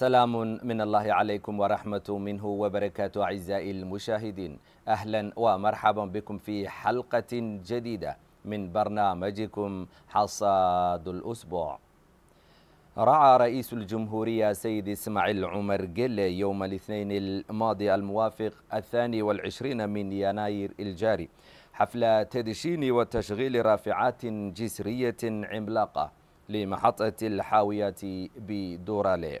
سلام من الله عليكم ورحمة منه وبركاته أعزائي المشاهدين أهلا ومرحبا بكم في حلقة جديدة من برنامجكم حصاد الأسبوع رعى رئيس الجمهورية سيد إسماعيل عمر جل يوم الاثنين الماضي الموافق الثاني والعشرين من يناير الجاري حفل تدشين وتشغيل رافعات جسرية عملاقة لمحطة الحاوية بدوراليه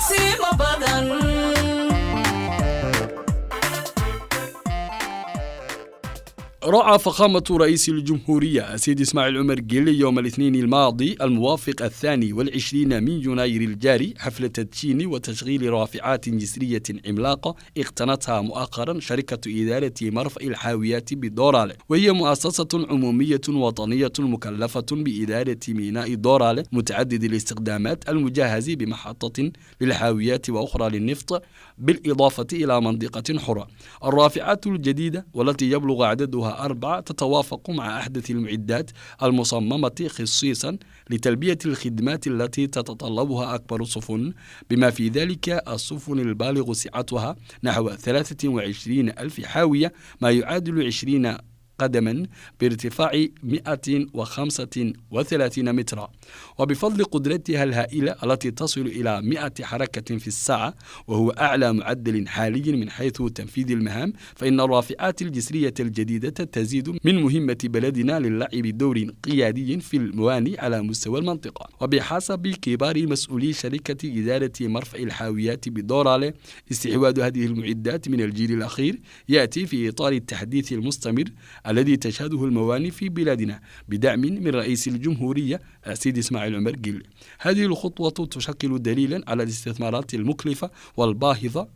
simo badan رعى فخامة رئيس الجمهورية السيد إسماعيل عمر جيل يوم الاثنين الماضي الموافق الثاني والعشرين من يناير الجاري حفل تدشين وتشغيل رافعات جسرية عملاقة اقتنتها مؤخرا شركة إدارة مرفأ الحاويات بدورال وهي مؤسسة عمومية وطنية مكلفة بإدارة ميناء دورال متعدد الاستخدامات المجهز بمحطة للحاويات وأخرى للنفط بالإضافة إلى منطقة حرة الرافعات الجديدة والتي يبلغ عددها أربعة تتوافق مع أحدث المعدات المصممة خصيصا لتلبية الخدمات التي تتطلبها أكبر سفن بما في ذلك السفن البالغ سعتها نحو 23 ألف حاوية ما يعادل 20 قدما بارتفاع 135 مترا وبفضل قدرتها الهائلة التي تصل إلى 100 حركة في الساعة وهو أعلى معدل حالي من حيث تنفيذ المهام فإن الرافعات الجسرية الجديدة تزيد من مهمة بلدنا للعب دور قيادي في المواني على مستوى المنطقة وبحسب كبار مسؤولي شركة إدارة مرفع الحاويات بدورالي استحواذ هذه المعدات من الجيل الأخير يأتي في إطار التحديث المستمر الذي تشهده المواني في بلادنا بدعم من رئيس الجمهورية السيد إسماعيل عمر جيل هذه الخطوة تشكل دليلا على الاستثمارات المكلفة والباهظة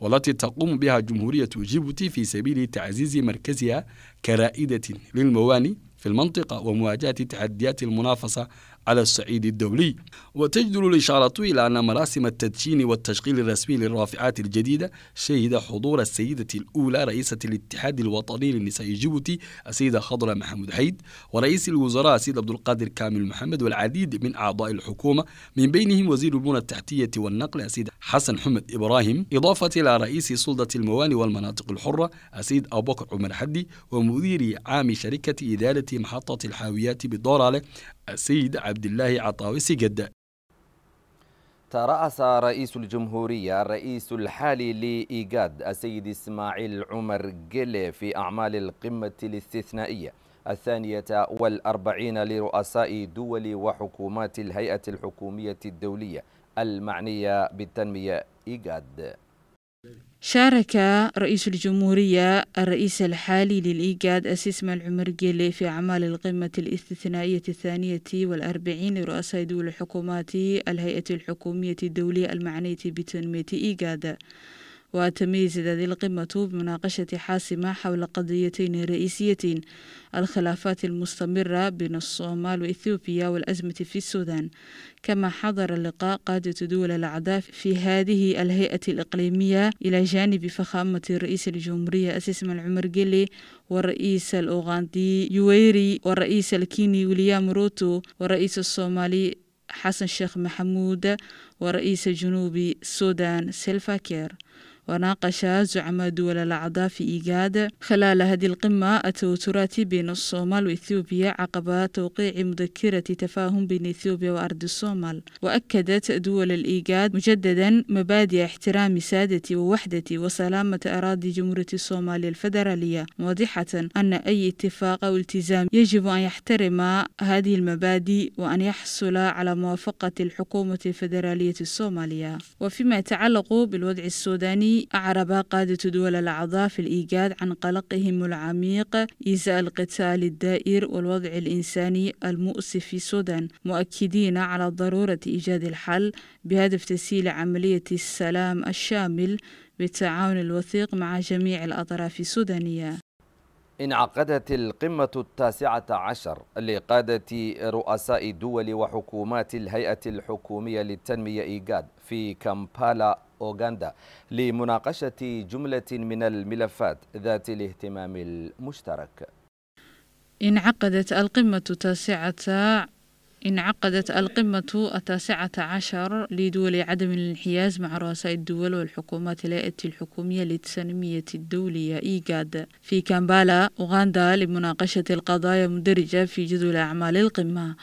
والتي تقوم بها جمهورية جيبوتي في سبيل تعزيز مركزها كرائدة للمواني في المنطقة ومواجهة تحديات المنافسة على الصعيد الدولي وتجدر الإشارة إلى أن مراسم التدشين والتشغيل الرسمي للرافعات الجديدة شهد حضور السيدة الأولى رئيسة الاتحاد الوطني للنساء جيبوتي السيدة خضرة محمود حيد ورئيس الوزراء السيد عبد القادر كامل محمد والعديد من أعضاء الحكومة من بينهم وزير البنى التحتية والنقل السيد حسن حمد إبراهيم إضافة إلى رئيس سلطة الموانئ والمناطق الحرة السيد أبو بكر عمر حدي ومدير عام شركة إدارة محطة الحاويات بالدورالة السيد عبد الله عطاوي سجد ترأس رئيس الجمهورية الرئيس الحالي لإيجاد السيد إسماعيل عمر جيلي في أعمال القمة الاستثنائية الثانية والأربعين لرؤساء دول وحكومات الهيئة الحكومية الدولية المعنية بالتنمية إيجاد شارك رئيس الجمهورية الرئيس الحالي للإيجاد أسيسما العمر جيلي في أعمال القمة الاستثنائية الثانية والأربعين لرؤساء دول الحكومات الهيئة الحكومية الدولية المعنية بتنمية إيجاد وتمييز هذه القمة بمناقشة حاسمة حول قضيتين رئيسيتين الخلافات المستمرة بين الصومال وإثيوبيا والأزمة في السودان كما حضر اللقاء قادة دول الأعداء في هذه الهيئة الإقليمية إلى جانب فخامة رئيس الجمهورية أسيسمان عمر جيلي والرئيس الأوغندي يويري والرئيس الكيني ويليام روتو والرئيس الصومالي حسن شيخ محمود ورئيس جنوب السودان سيلفا كير وناقش زعماء دول الأعضاء في إيجاد خلال هذه القمة التوترات بين الصومال وإثيوبيا عقب توقيع مذكرة تفاهم بين إثيوبيا وأرض الصومال وأكدت دول الإيجاد مجددا مبادئ احترام سادة ووحدة وسلامة أراضي جمهورية الصومال الفدرالية واضحة أن أي اتفاق أو التزام يجب أن يحترم هذه المبادئ وأن يحصل على موافقة الحكومة الفدرالية الصومالية وفيما يتعلق بالوضع السوداني أعرب قادة دول الأعضاء في الإيجاد عن قلقهم العميق إزاء القتال الدائر والوضع الإنساني المؤسف في السودان مؤكدين على ضرورة إيجاد الحل بهدف تسهيل عملية السلام الشامل بالتعاون الوثيق مع جميع الأطراف السودانية انعقدت القمة التاسعة عشر لقادة رؤساء دول وحكومات الهيئة الحكومية للتنمية إيجاد في كامبالا أوغندا لمناقشة جملة من الملفات ذات الاهتمام المشترك انعقدت القمة التاسعة انعقدت القمة التاسعة عشر لدول عدم الانحياز مع رؤساء الدول والحكومات الهيئة الحكومية للتنمية الدولية إيجاد في كامبالا أوغندا لمناقشة القضايا المدرجة في جدول أعمال القمة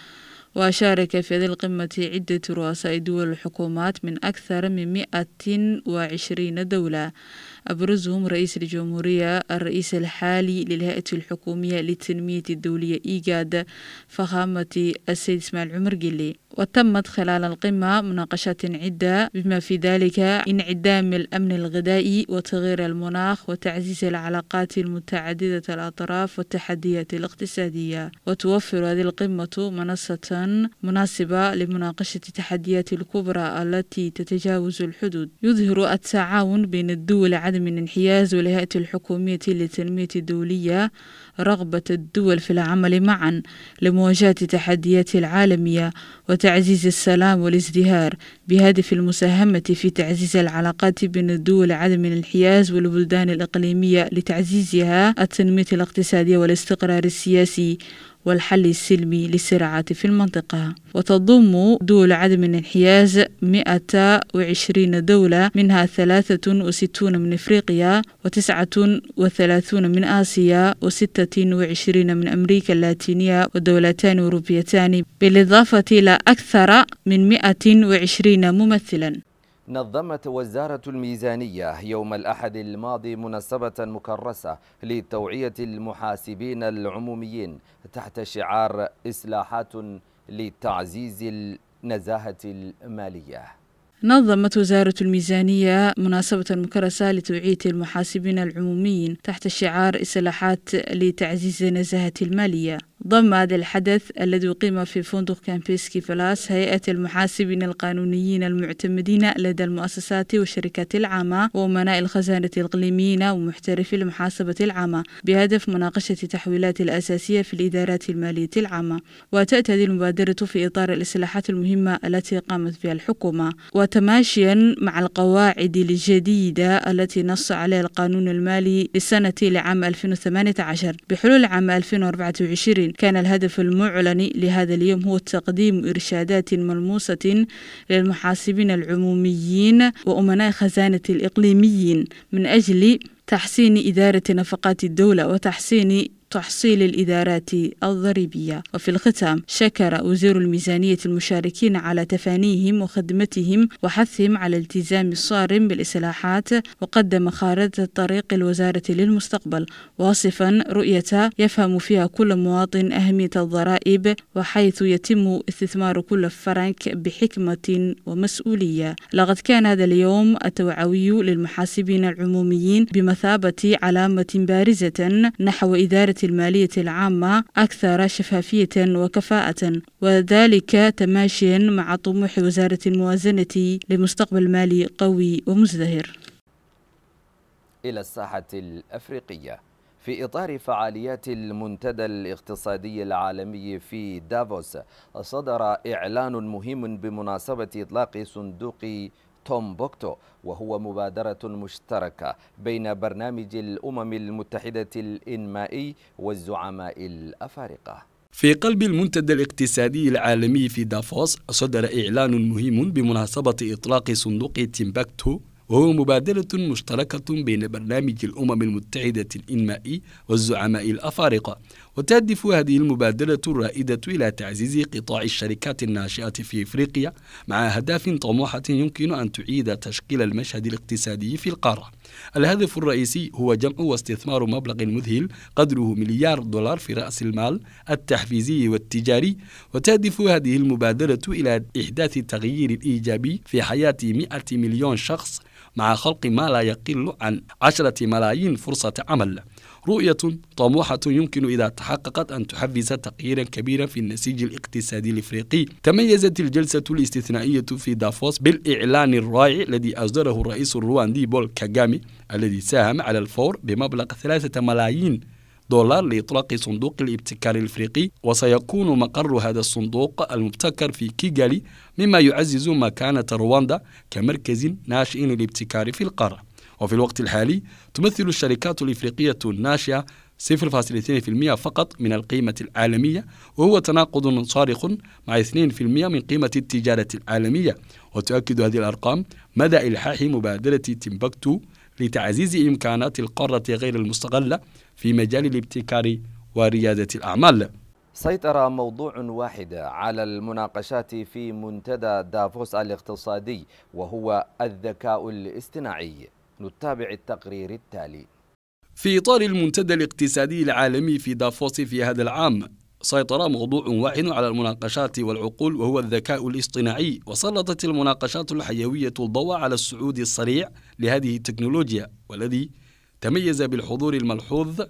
وشارك في ذي القمة عدة رؤساء دول الحكومات من أكثر من 120 دولة أبرزهم رئيس الجمهورية الرئيس الحالي للهيئة الحكومية للتنمية الدولية إيجاد فخامة السيد إسماعيل عمر قلي وتمت خلال القمة مناقشات عدة بما في ذلك انعدام الأمن الغذائي وتغيير المناخ وتعزيز العلاقات المتعددة الأطراف والتحديات الاقتصادية وتوفر هذه القمة منصة مناسبة لمناقشة التحديات الكبرى التي تتجاوز الحدود يظهر التعاون بين الدول عدم الانحياز والهيئة الحكومية للتنمية الدولية رغبة الدول في العمل معا لمواجهة التحديات العالمية وتعزيز السلام والازدهار بهدف المساهمة في تعزيز العلاقات بين الدول عدم الانحياز والبلدان الإقليمية لتعزيزها التنمية الاقتصادية والاستقرار السياسي والحل السلمي للصراعات في المنطقة وتضم دول عدم الانحياز 120 دولة منها 63 من إفريقيا و39 من آسيا و26 من أمريكا اللاتينية ودولتان أوروبيتان بالإضافة إلى أكثر من 120 ممثلا نظمت وزارة الميزانية يوم الأحد الماضي منصبة مكرسة لتوعية المحاسبين العموميين تحت شعار إصلاحات لتعزيز النزاهة المالية نظمت وزارة الميزانية مناسبة مكرسة لتوعية المحاسبين العموميين تحت شعار إصلاحات لتعزيز النزاهة المالية ضم هذا الحدث الذي أقيم في فندق كامبيسكي بلاس هيئة المحاسبين القانونيين المعتمدين لدى المؤسسات والشركات العامة وأمناء الخزانة الإقليميين ومحترفي المحاسبة العامة بهدف مناقشة تحويلات الأساسية في الإدارات المالية العامة وتأتي هذه المبادرة في إطار الإصلاحات المهمة التي قامت بها الحكومة وتماشيا مع القواعد الجديدة التي نص عليها القانون المالي للسنة لعام 2018 بحلول عام 2024 كان الهدف المعلن لهذا اليوم هو تقديم إرشادات ملموسة للمحاسبين العموميين وأمناء خزانة الإقليميين من أجل تحسين إدارة نفقات الدولة وتحسين تحصيل الإدارات الضريبية وفي الختام شكر وزير الميزانية المشاركين على تفانيهم وخدمتهم وحثهم على الالتزام الصارم بالإصلاحات وقدم خارطة طريق الوزارة للمستقبل واصفا رؤية يفهم فيها كل مواطن أهمية الضرائب وحيث يتم استثمار كل فرنك بحكمة ومسؤولية لقد كان هذا اليوم التوعوي للمحاسبين العموميين بمثابة علامة بارزة نحو إدارة المالية العامة أكثر شفافية وكفاءة وذلك تماشيا مع طموح وزارة الموازنة لمستقبل مالي قوي ومزدهر إلى الساحة الأفريقية في إطار فعاليات المنتدى الاقتصادي العالمي في دافوس صدر إعلان مهم بمناسبة إطلاق صندوق تومبوكتو وهو مبادرة مشتركة بين برنامج الأمم المتحدة الإنمائي والزعماء الأفارقة في قلب المنتدى الاقتصادي العالمي في دافوس صدر إعلان مهم بمناسبة إطلاق صندوق تيمباكتو وهو مبادرة مشتركة بين برنامج الأمم المتحدة الإنمائي والزعماء الأفارقة وتهدف هذه المبادرة الرائدة إلى تعزيز قطاع الشركات الناشئة في إفريقيا مع أهداف طموحة يمكن أن تعيد تشكيل المشهد الاقتصادي في القارة الهدف الرئيسي هو جمع واستثمار مبلغ مذهل قدره مليار دولار في رأس المال التحفيزي والتجاري وتهدف هذه المبادرة إلى إحداث تغيير إيجابي في حياة 100 مليون شخص maca khalqi maa laa yaqilu can cashrati malaayiin fursata camal ru'yatu طموxة يمكن إذا تحققت أن تحفز تغييرا كبيرا في النسيج الاقتصادي الإفريقي تميزت الجلسة الاستثنائية في دافوس بالإعلان الرائع الذي أصدره الرئيس الرواندي بول كاغامي الذي ساهم على الفور بمبلغ ثلاثة ملايين دولار لإطلاق صندوق الابتكار الإفريقي وسيكون مقر هذا الصندوق المبتكر في كيغالي مما يعزز مكانة رواندا كمركز ناشئ للابتكار في القارة وفي الوقت الحالي تمثل الشركات الإفريقية الناشئة 0.2% فقط من القيمة العالمية وهو تناقض صارخ مع 2% من قيمة التجارة العالمية وتؤكد هذه الأرقام مدى إلحاح مبادرة تيمبكتو لتعزيز إمكانات القارة غير المستغلة في مجال الابتكار وريادة الأعمال سيطر موضوع واحد على المناقشات في منتدى دافوس الاقتصادي وهو الذكاء الاصطناعي نتابع التقرير التالي في إطار المنتدى الاقتصادي العالمي في دافوس في هذا العام سيطر موضوع واعٍ على المناقشات والعقول وهو الذكاء الاصطناعي وسلطت المناقشات الحيوية الضوء على الصعود السريع لهذه التكنولوجيا والذي تميز بالحضور الملحوظ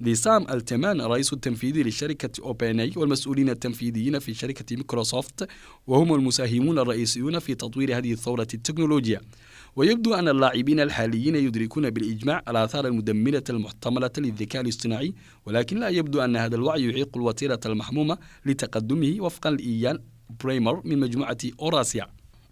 لسام التمان رئيس التنفيذي لشركة أي والمسؤولين التنفيذيين في شركة ميكروسوفت وهم المساهمون الرئيسيون في تطوير هذه الثورة التكنولوجية ويبدو أن اللاعبين الحاليين يدركون بالإجماع الآثار المدمرة المحتملة للذكاء الاصطناعي ولكن لا يبدو أن هذا الوعي يعيق الوتيرة المحمومة لتقدمه وفقا لإيان بريمر من مجموعة أوراسيا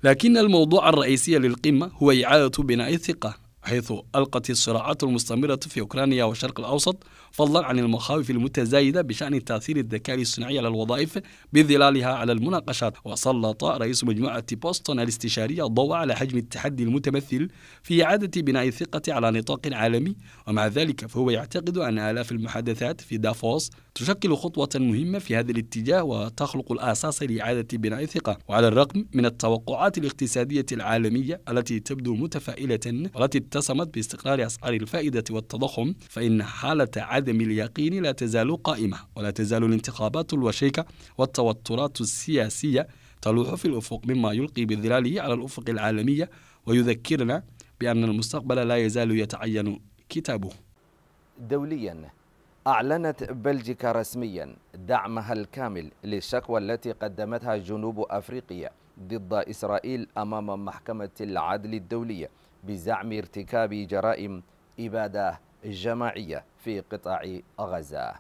لكن الموضوع الرئيسي للقمة هو إعادة بناء الثقة حيث ألقت الصراعات المستمرة في أوكرانيا والشرق الأوسط فضلا عن المخاوف المتزايدة بشأن تأثير الذكاء الصناعي على الوظائف بظلالها على المناقشات وسلط رئيس مجموعة بوسطن الاستشارية الضوء على حجم التحدي المتمثل في إعادة بناء الثقة على نطاق عالمي ومع ذلك فهو يعتقد أن آلاف المحادثات في دافوس تشكل خطوة مهمة في هذا الاتجاه وتخلق الأساس لإعادة بناء الثقة وعلى الرغم من التوقعات الاقتصادية العالمية التي تبدو متفائلة والتي اتسمت باستقرار أسعار الفائدة والتضخم فإن حالة عدم اليقين لا تزال قائمة ولا تزال الانتخابات الوشيكة والتوترات السياسية تلوح في الأفق مما يلقي بظلاله على الأفق العالمية ويذكرنا بأن المستقبل لا يزال يتعين كتابه دوليا أعلنت بلجيكا رسميا دعمها الكامل للشكوى التي قدمتها جنوب أفريقيا ضد إسرائيل أمام محكمة العدل الدولية بزعم ارتكاب جرائم إبادة جماعية في قطاع غزة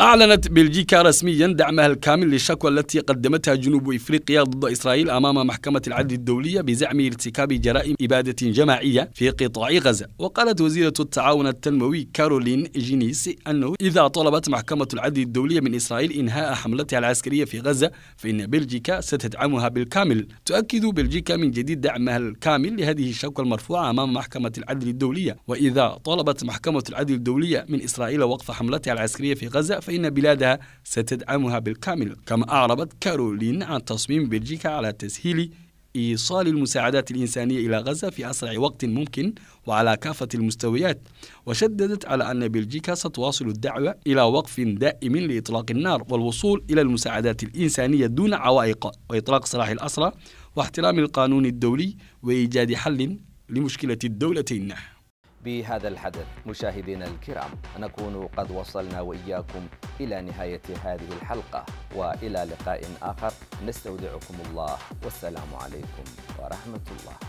أعلنت بلجيكا رسميا دعمها الكامل للشكوى التي قدمتها جنوب إفريقيا ضد إسرائيل أمام محكمة العدل الدولية بزعم ارتكاب جرائم إبادة جماعية في قطاع غزة وقالت وزيرة التعاون التنموي كارولين جينيس أنه إذا طلبت محكمة العدل الدولية من إسرائيل إنهاء حملتها العسكرية في غزة فإن بلجيكا ستدعمها بالكامل تؤكد بلجيكا من جديد دعمها الكامل لهذه الشكوى المرفوعة أمام محكمة العدل الدولية وإذا طلبت محكمة العدل الدولية من إسرائيل وقف حملتها العسكرية في غزة فإن بلادها ستدعمها بالكامل كما أعربت كارولين عن تصميم بلجيكا على تسهيل إيصال المساعدات الإنسانية إلى غزة في أسرع وقت ممكن وعلى كافة المستويات وشددت على أن بلجيكا ستواصل الدعوة إلى وقف دائم لإطلاق النار والوصول إلى المساعدات الإنسانية دون عوائق وإطلاق سراح الأسرى واحترام القانون الدولي وإيجاد حل لمشكلة الدولتين بهذا الحدث مشاهدينا الكرام نكون قد وصلنا وإياكم إلى نهاية هذه الحلقة وإلى لقاء آخر نستودعكم الله والسلام عليكم ورحمة الله